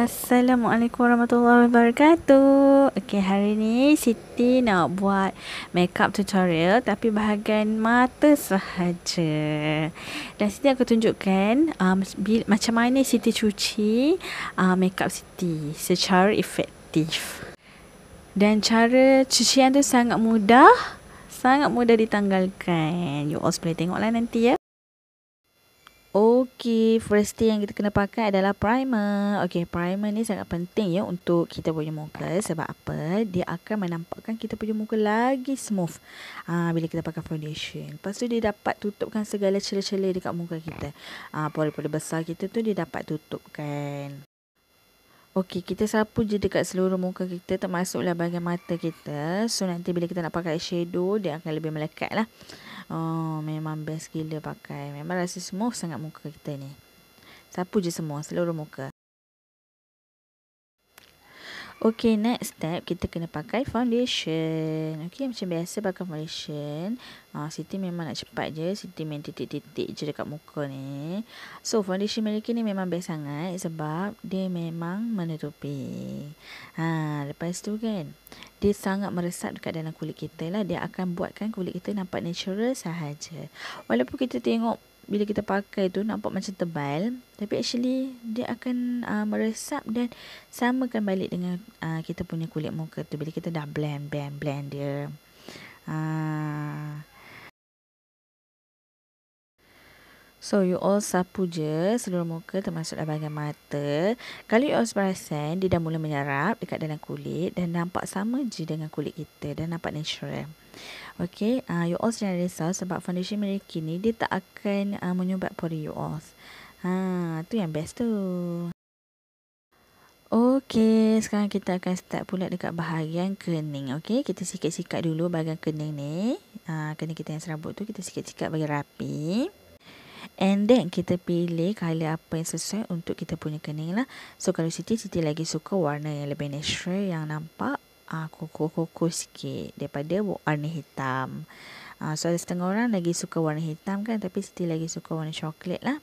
Assalamualaikum warahmatullahi wabarakatuh Okay hari ni Siti nak buat makeup tutorial Tapi bahagian mata sahaja Dan Siti akan tunjukkan uh, Macam mana Siti cuci uh, makeup Siti Secara efektif Dan cara cucian tu sangat mudah Sangat mudah ditanggalkan You all boleh tengok lah nanti ya Okey, first thing yang kita kena pakai adalah primer. Okey, primer ni sangat penting ya untuk kita punya muka sebab apa? Dia akan menampakkan kita punya muka lagi smooth. Ah bila kita pakai foundation. Lepas tu dia dapat tutupkan segala celah-celah dekat muka kita. Ah ha, pore besar kita tu dia dapat tutupkan. Okey, kita sapu je dekat seluruh muka kita termasuklah bahagian mata kita. So nanti bila kita nak pakai shadow, dia akan lebih melekat lah. Oh, memang best gila pakai. Memang rasa smooth sangat muka kita ni. Sapu je semua, seluruh muka. Okay, next step kita kena pakai foundation. Okay, macam biasa pakai foundation. Ah, uh, Siti memang nak cepat je. Siti main titik-titik je dekat muka ni. So, foundation mereka ni memang best sangat sebab dia memang menutupi. Ha, lepas tu kan, dia sangat meresap dekat dalam kulit kita lah. Dia akan buatkan kulit kita nampak natural sahaja. Walaupun kita tengok bila kita pakai tu nampak macam tebal tapi actually dia akan uh, meresap dan samakan balik dengan uh, kita punya kulit muka tu bila kita dah blend blend blend dia ah, So you all sapu je seluruh muka termasuklah bahagian mata. Kalau you all perasan dia dah mula menyerap dekat dalam kulit dan nampak sama je dengan kulit kita dan nampak natural. Okay, uh, you all jangan risau sebab foundation mereka ni dia tak akan uh, menyumbat pori you all. Ha, tu yang best tu. Okay, sekarang kita akan start pula dekat bahagian kening. Okay, kita sikat-sikat dulu bahagian kening ni. Uh, kening kita yang serabut tu kita sikat-sikat bagi rapi. And then kita pilih color apa yang sesuai untuk kita punya kening lah. So kalau Siti, Siti lagi suka warna yang lebih natural yang nampak uh, kuku-kuku sikit daripada warna hitam. Uh, so ada setengah orang lagi suka warna hitam kan tapi Siti lagi suka warna coklat lah.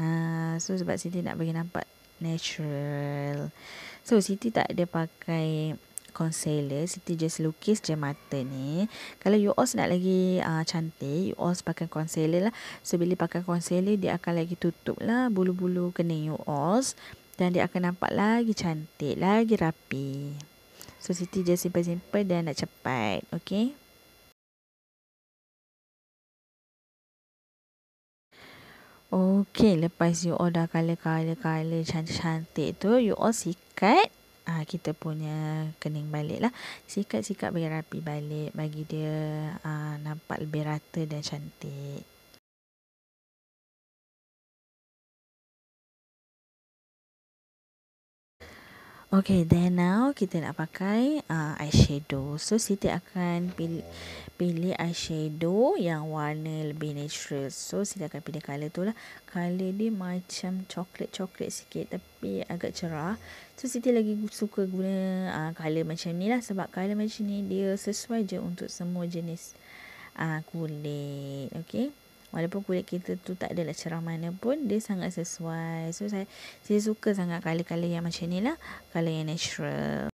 Uh, so sebab Siti nak bagi nampak natural. So Siti tak ada pakai concealer Siti just lukis je mata ni Kalau you all nak lagi uh, cantik You all pakai concealer lah So bila pakai concealer dia akan lagi tutup lah Bulu-bulu kening you all Dan dia akan nampak lagi cantik Lagi rapi So Siti just simple-simple dan nak cepat Okay Okay, lepas you all dah color-color-color cantik-cantik tu, you all sikat uh, kita punya kening balik lah. Sikat-sikat bagi rapi balik bagi dia uh, nampak lebih rata dan cantik. Okay, then now kita nak pakai uh, eyeshadow. So, Siti akan pilih, pilih eyeshadow yang warna lebih natural. So, Siti akan pilih colour tu lah. Colour dia macam coklat-coklat sikit tapi agak cerah. So Siti lagi suka guna uh, ah, color macam ni lah sebab color macam ni dia sesuai je untuk semua jenis uh, kulit. Okay. Walaupun kulit kita tu tak adalah cerah mana pun dia sangat sesuai. So saya, saya suka sangat color-color yang macam ni lah. Color yang natural.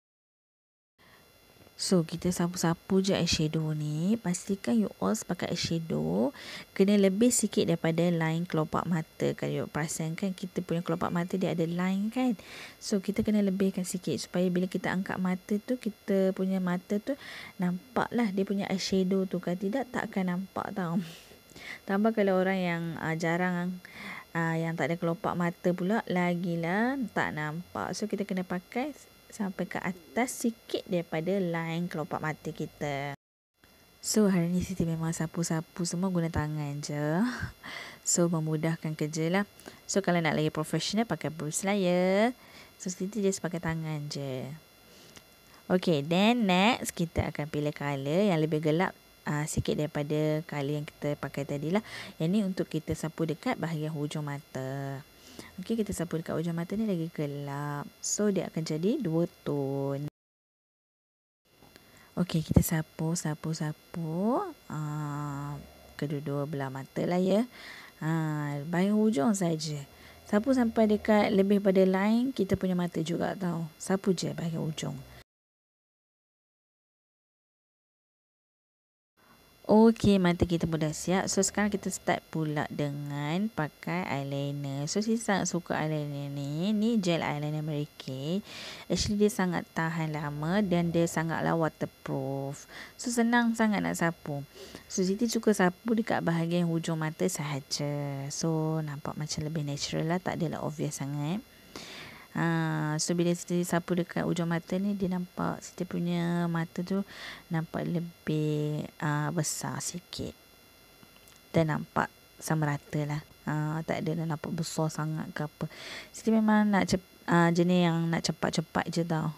So kita sapu-sapu je eyeshadow ni Pastikan you all pakai eyeshadow Kena lebih sikit daripada line kelopak mata Kalau you perasan kan kita punya kelopak mata dia ada line kan So kita kena lebihkan sikit Supaya bila kita angkat mata tu Kita punya mata tu Nampak lah dia punya eyeshadow tu kan Tidak tak akan nampak tau Tambah kalau orang yang uh, jarang uh, Yang tak ada kelopak mata pula Lagilah tak nampak So kita kena pakai sampai ke atas sikit daripada line kelopak mata kita. So hari ni Siti memang sapu-sapu semua guna tangan je. So memudahkan kerja lah. So kalau nak lagi profesional pakai brush lah ya. So Siti just pakai tangan je. Okay then next kita akan pilih colour yang lebih gelap uh, sikit daripada colour yang kita pakai tadi lah. Yang ni untuk kita sapu dekat bahagian hujung mata. Okey, kita sapu dekat hujung mata ni lagi gelap. So, dia akan jadi dua tone. Okey, kita sapu, sapu, sapu. Uh, kedua-dua belah mata lah ya. Ha, bahagian hujung saja. Sapu sampai dekat lebih pada line kita punya mata juga tau. Sapu je bahagian hujung. Okey, mata kita pun dah siap. So, sekarang kita start pula dengan pakai eyeliner. So, saya sangat suka eyeliner ni. Ni gel eyeliner mereka. Actually, dia sangat tahan lama dan dia sangatlah waterproof. So, senang sangat nak sapu. So, Siti suka sapu dekat bahagian hujung mata sahaja. So, nampak macam lebih natural lah. Tak adalah obvious sangat. Ha, so bila setiap sapu dekat ujung mata ni dia nampak setiap punya mata tu nampak lebih uh, besar sikit. Dan nampak sama rata lah. Ha, tak ada nak nampak besar sangat ke apa. setiap memang nak cep, uh, jenis yang nak cepat-cepat je tau.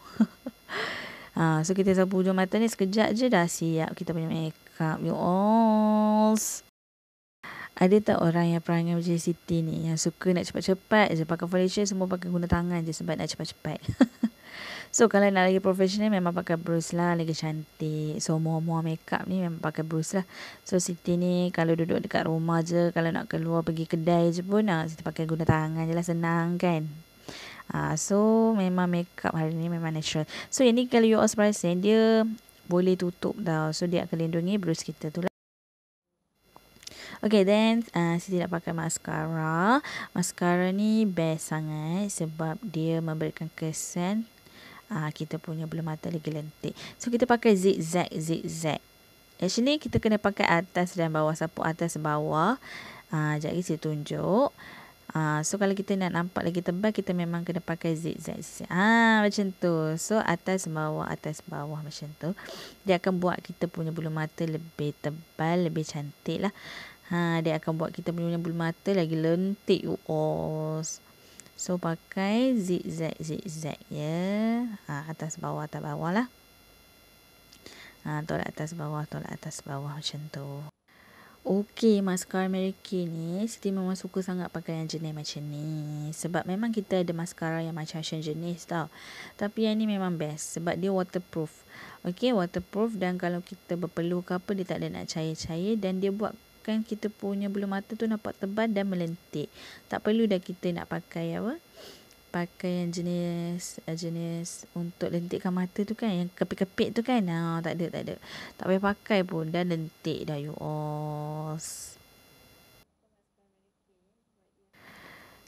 ha, so kita sapu ujung mata ni sekejap je dah siap kita punya make You all ada tak orang yang perangai macam Siti ni yang suka nak cepat-cepat je pakai foundation semua pakai guna tangan je sebab nak cepat-cepat. so kalau nak lagi professional memang pakai brush lah lagi cantik. So muar-muar makeup ni memang pakai brush lah. So Siti ni kalau duduk dekat rumah je kalau nak keluar pergi kedai je pun nak ah, Siti pakai guna tangan je lah senang kan. Ah so memang makeup hari ni memang natural. So yang ni kalau you are surprising dia boleh tutup dah. So dia akan lindungi brush kita tu lah. Okay then uh, Siti nak pakai mascara Mascara ni best sangat Sebab dia memberikan kesan uh, Kita punya bulu mata lagi lentik So kita pakai zigzag zigzag Actually kita kena pakai atas dan bawah Sapu atas dan bawah uh, Sekejap lagi saya tunjuk Uh, so kalau kita nak nampak lagi tebal kita memang kena pakai zigzag zigzag. Ah macam tu. So atas bawah atas bawah macam tu. Dia akan buat kita punya bulu mata lebih tebal, lebih cantik lah. Ha, dia akan buat kita punya bulu mata lagi lentik. Oh. So, pakai zigzag, zigzag ya. Ha, atas bawah, atas bawah lah. Ha, tolak atas bawah, tolak atas bawah macam tu. Okey, maskara Mary Kay ni, Siti memang suka sangat pakai yang jenis macam ni. Sebab memang kita ada maskara yang macam-macam jenis tau. Tapi yang ni memang best sebab dia waterproof. Okey, waterproof dan kalau kita berpeluh ke apa, dia tak ada nak cair-cair dan dia buat kan kita punya bulu mata tu nampak tebal dan melentik. Tak perlu dah kita nak pakai apa? Pakai yang jenis eh, jenis untuk lentikkan mata tu kan yang kepik-kepik tu kan. Ha, tak ada, tak ada. Tak payah pakai pun dah lentik dah you all.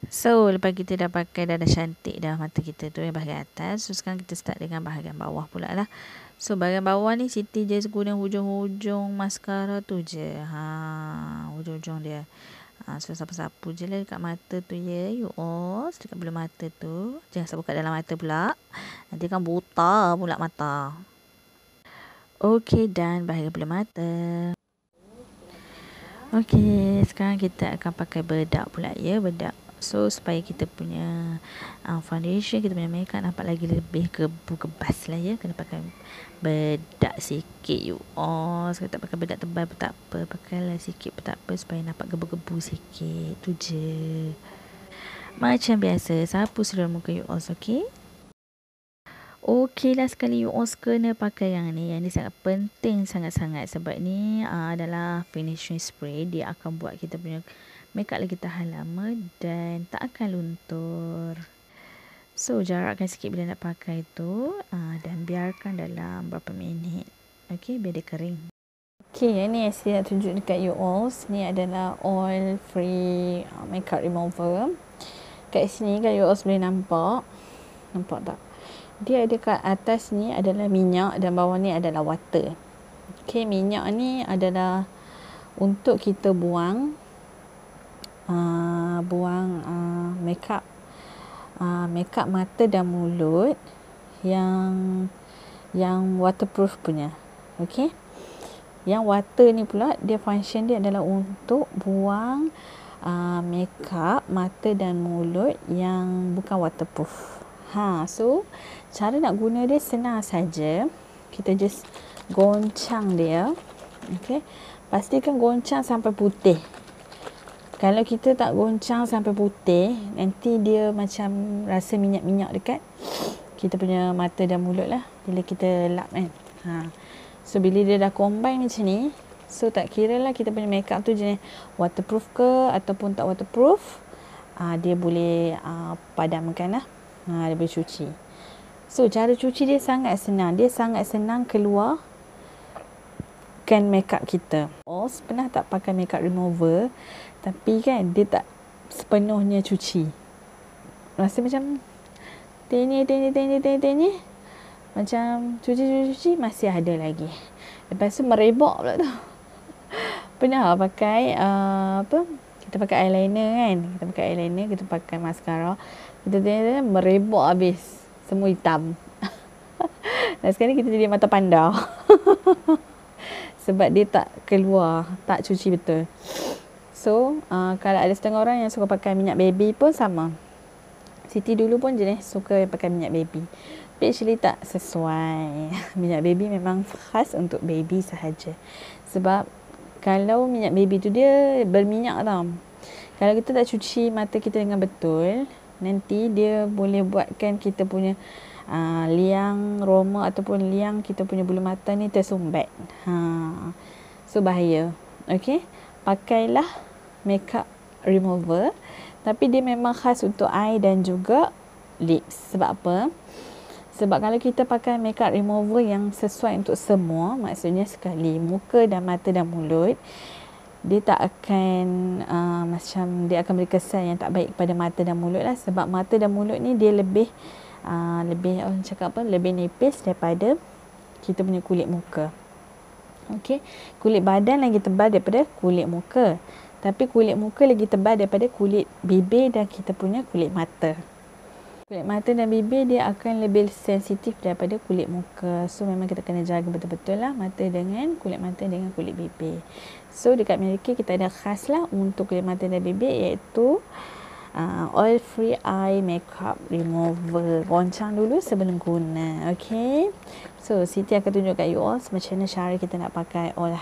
So, lepas kita dah pakai dah, dah cantik dah mata kita tu yang bahagian atas. So, sekarang kita start dengan bahagian bawah pula lah. So, bahagian bawah ni Siti just guna hujung-hujung mascara tu je. Ha, hujung-hujung dia. Ha, so, sapu-sapu je lah dekat mata tu ya. Yeah. You all, dekat bulu mata tu. Jangan sapu kat dalam mata pula. Nanti kan buta pula mata. Okay, dan bahagian bulu mata. Okay, sekarang kita akan pakai bedak pula ya. Bedak So supaya kita punya uh, foundation, kita punya makeup nampak lagi lebih kebu kebas lah ya. Kena pakai bedak sikit you all. Sekarang tak pakai bedak tebal pun tak apa. Pakailah sikit pun tak apa supaya nampak kebu kebu sikit. Tu je. Macam biasa, sapu seluruh muka you all okay? Okey lah sekali you all kena pakai yang ni Yang ni sangat penting sangat-sangat Sebab ni uh, adalah finishing spray Dia akan buat kita punya uh, Makeup lagi tahan lama dan tak akan luntur. So, jarakkan sikit bila nak pakai tu uh, dan biarkan dalam berapa minit. Okay, biar dia kering. Okay, ini yang saya nak tunjuk dekat you all. Ini adalah oil free ah, makeup remover. Kat sini kan you all boleh nampak. Nampak tak? Dia ada kat atas ni adalah minyak dan bawah ni adalah water. Okay, minyak ni adalah untuk kita buang Ah, buang uh, makeup uh, makeup mata dan mulut yang yang waterproof punya okey yang water ni pula dia function dia adalah untuk buang uh, makeup mata dan mulut yang bukan waterproof ha so cara nak guna dia senang saja kita just goncang dia okey pastikan goncang sampai putih kalau kita tak goncang sampai putih nanti dia macam rasa minyak-minyak dekat kita punya mata dan mulut lah bila kita lap kan ha. so bila dia dah combine macam ni so tak kira lah kita punya makeup tu jenis waterproof ke ataupun tak waterproof uh, dia boleh uh, padamkan lah ha, dia boleh cuci so cara cuci dia sangat senang dia sangat senang keluar kan up kita. Oh, pernah tak pakai make up remover tapi kan dia tak sepenuhnya cuci. Rasa macam tenye tenye tenye tenye tenye macam cuci cuci cuci masih ada lagi. Lepas tu merebok pula tu. pernah lah pakai uh, apa? Kita pakai eyeliner kan. Kita pakai eyeliner, kita pakai mascara. Kita tenye tenye merebok habis. Semua hitam. Dan sekarang kita jadi mata panda. sebab dia tak keluar, tak cuci betul. So, uh, kalau ada setengah orang yang suka pakai minyak baby pun sama. Siti dulu pun jenis suka pakai minyak baby. Tapi actually tak sesuai. Minyak baby memang khas untuk baby sahaja. Sebab kalau minyak baby tu dia berminyak tau. Kalau kita tak cuci mata kita dengan betul, nanti dia boleh buatkan kita punya uh, uh, liang roma ataupun liang kita punya bulu mata ni tersumbat. Ha. So bahaya. Okey. Pakailah makeup remover tapi dia memang khas untuk eye dan juga lips. Sebab apa? Sebab kalau kita pakai makeup remover yang sesuai untuk semua, maksudnya sekali muka dan mata dan mulut, dia tak akan uh, macam dia akan beri kesan yang tak baik kepada mata dan mulut lah sebab mata dan mulut ni dia lebih uh, Ah, lebih orang cakap apa lebih nipis daripada kita punya kulit muka okey kulit badan lagi tebal daripada kulit muka tapi kulit muka lagi tebal daripada kulit bibir dan kita punya kulit mata kulit mata dan bibir dia akan lebih sensitif daripada kulit muka so memang kita kena jaga betul-betul lah mata dengan kulit mata dengan kulit bibir so dekat Amerika kita ada khas lah untuk kulit mata dan bibir iaitu uh, uh, oil free eye makeup remover goncang dulu sebelum guna okay so Siti akan tunjuk kat you all macam mana cara kita nak pakai oil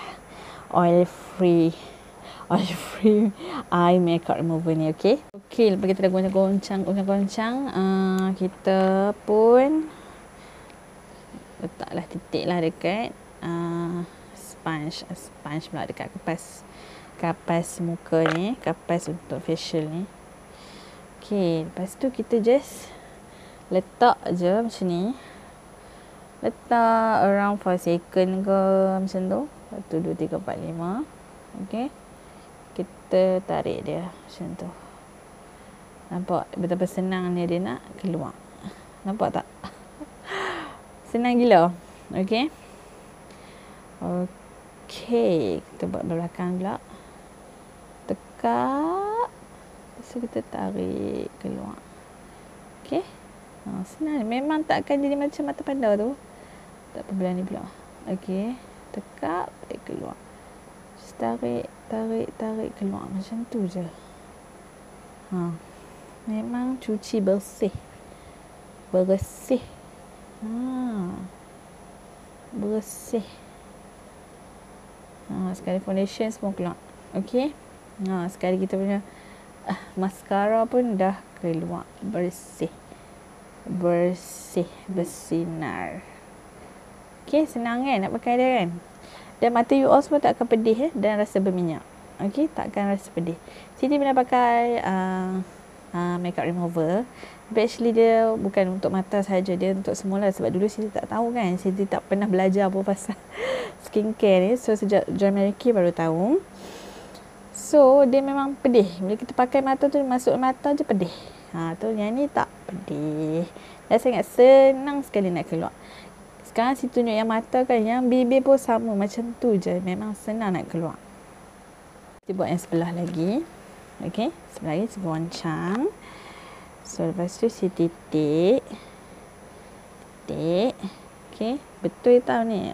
oil free oil free eye makeup remover ni okay okay lepas kita dah guna goncang goncang goncang uh, ah, kita pun letaklah titik lah dekat uh, sponge sponge pula dekat kepas kapas muka ni kapas untuk facial ni Okay, lepas tu kita just letak je macam ni. Letak around 5 second ke macam tu. 1 2 3 4 5. okay? Kita tarik dia macam tu. Nampak betapa senangnya dia nak keluar. Nampak tak? Senang gila. okay? Okay, kita buat belakang pula. Tekan So kita tarik keluar. okay, Ha, senang. Memang tak akan jadi macam mata panda tu. Tak apa belah ni pula. okay, tekak Tarik keluar. Just tarik. Tarik. Tarik keluar. Macam tu je. Ha. Memang cuci bersih. Bersih. Ha. Bersih. Ha, sekali foundation semua keluar. okay, Ha, sekali kita punya mascara pun dah keluar bersih bersih bersinar Okay, senang kan nak pakai dia kan dan mata you all semua tak akan pedih eh? dan rasa berminyak Okay, tak akan rasa pedih Siti bila pakai uh, uh, makeup remover Actually dia bukan untuk mata saja Dia untuk semula Sebab dulu Siti tak tahu kan Siti tak pernah belajar apa pasal skincare ni So sejak join Mary Kay baru tahu So dia memang pedih. Bila kita pakai mata tu masuk mata je pedih. Ha tu yang ni tak pedih. Dan saya ingat senang sekali nak keluar. Sekarang si tunjuk yang mata kan yang bibir pun sama macam tu je. Memang senang nak keluar. Kita buat yang sebelah lagi. okay? sebelah lagi segoncang. So lepas tu si titik. Titik. okay? betul tau ni.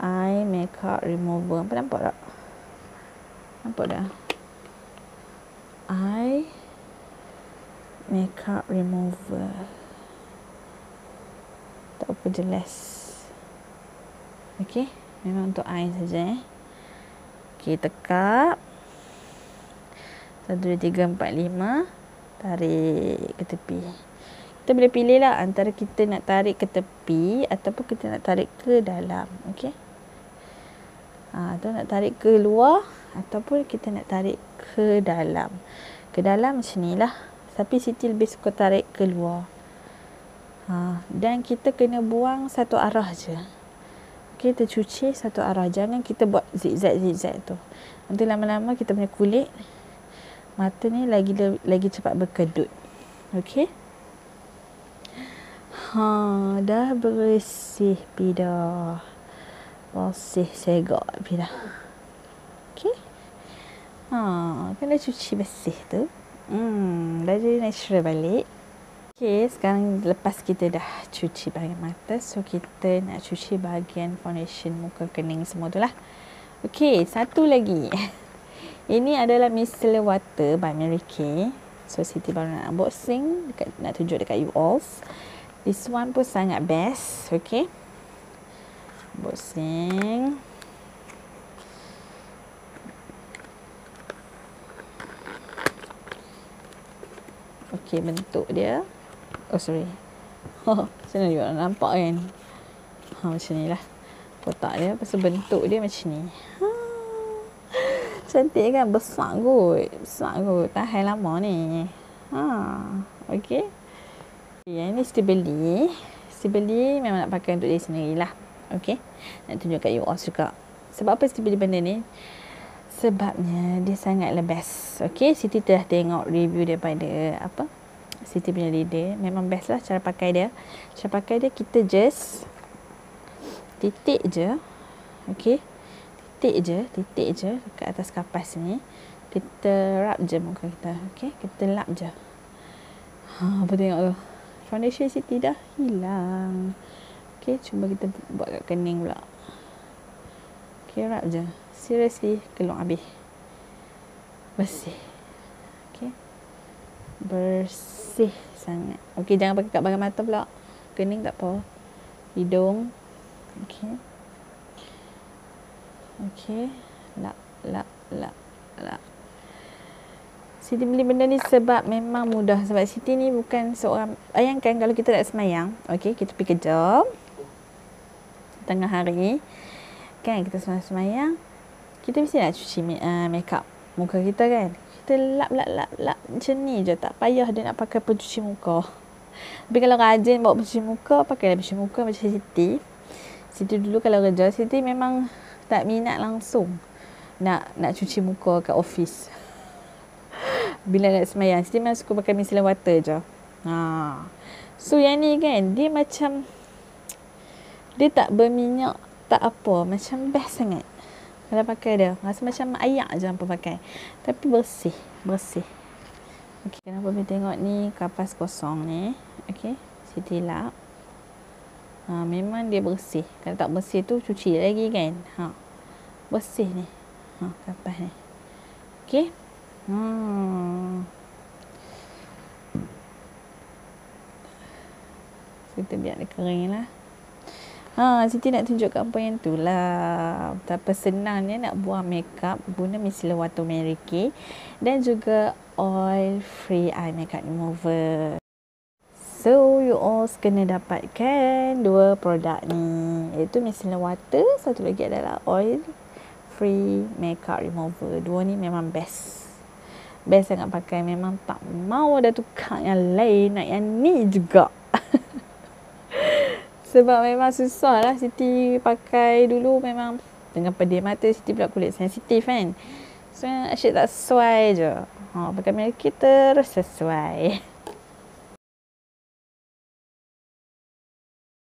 Eye makeup remover. Apa nampak tak? Nampak dah? Eye Makeup Remover Tak apa jelas Okay Memang untuk eye saja eh Okay tekap 1, 2, 3, 4, 5 Tarik ke tepi Kita boleh pilih lah Antara kita nak tarik ke tepi Ataupun kita nak tarik ke dalam Okay Ha, ah, tu nak tarik ke luar ataupun kita nak tarik ke dalam ke dalam macam ni lah tapi Siti lebih suka tarik keluar ha. dan kita kena buang satu arah je kita cuci satu arah jangan kita buat zigzag-zigzag tu nanti lama-lama kita punya kulit mata ni lagi lagi cepat berkedut Okey. Ha, dah bersih pidah. Bersih segak pidah. Ha, kena cuci bersih tu. Hmm, dah jadi natural balik. Okay, sekarang lepas kita dah cuci bahagian mata, so kita nak cuci bahagian foundation muka kening semua tu lah. Okay, satu lagi. Ini adalah micellar water by Mary Kay. So, Siti baru nak unboxing, dekat, nak tunjuk dekat you all. This one pun sangat best, okay. Unboxing. Unboxing. Okay, bentuk dia. Oh, sorry. macam mana juga nampak kan? Ha, macam ni lah. Kotak dia. Lepas bentuk dia macam ni. Ha, cantik kan? Besar kot. Besar kot. Tahan lama ni. Ha, okay. okay yang ni still beli. Still beli memang nak pakai untuk dia sendiri lah. Okay. Nak tunjuk kat you juga. Sebab apa still beli benda ni? Sebabnya dia sangat best. Okay. Siti telah tengok review daripada apa? Uh, Siti punya leader Memang best lah cara pakai dia Cara pakai dia kita just Titik je Okay Titik je Titik je ke atas kapas ni Kita rub je muka kita Okay Kita lap je Ha, apa tengok tu Foundation Siti dah hilang Okay cuba kita buat kat kening pula Okay rub je Seriously keluar habis Bersih bersih sangat. Okey, jangan pakai kat bahagian mata pula. Kening tak apa. Hidung. Okey. Okey. Lak, lak, lak, lak. Siti beli benda ni sebab memang mudah. Sebab Siti ni bukan seorang... Bayangkan kalau kita nak semayang. Okey, kita pergi kerja. Tengah hari. Kan, kita semayang. Kita mesti nak cuci uh, ah, make up muka kita kan kita lap lap lap lap macam ni je tak payah dia nak pakai pencuci muka tapi kalau rajin bawa pencuci muka pakai pencuci muka macam Siti Siti dulu kalau kerja Siti memang tak minat langsung nak nak cuci muka kat office bila nak semayang Siti memang suka pakai micellar water je ha. so yang ni kan dia macam dia tak berminyak tak apa macam best sangat kalau pakai dia Rasa macam ayak je Apa pakai Tapi bersih Bersih Okay Kenapa kita tengok ni Kapas kosong ni Okay Siti ha, Memang dia bersih Kalau tak bersih tu Cuci lagi kan ha. Bersih ni ha, Kapas ni Okay Hmm. Kita biar dia kering lah Ha, Siti nak tunjukkan apa yang tu lah. Tapi senangnya nak buat makeup guna micellar water Mary Kay dan juga oil free eye makeup remover. So you all kena dapatkan dua produk ni. Iaitu micellar water, satu lagi adalah oil free makeup remover. Dua ni memang best. Best sangat pakai. Memang tak mau ada tukar yang lain. Nak yang ni juga. sebab memang susah lah Siti pakai dulu memang dengan pedih mata Siti pula kulit sensitif kan so asyik tak sesuai je ha, pakai milky terus sesuai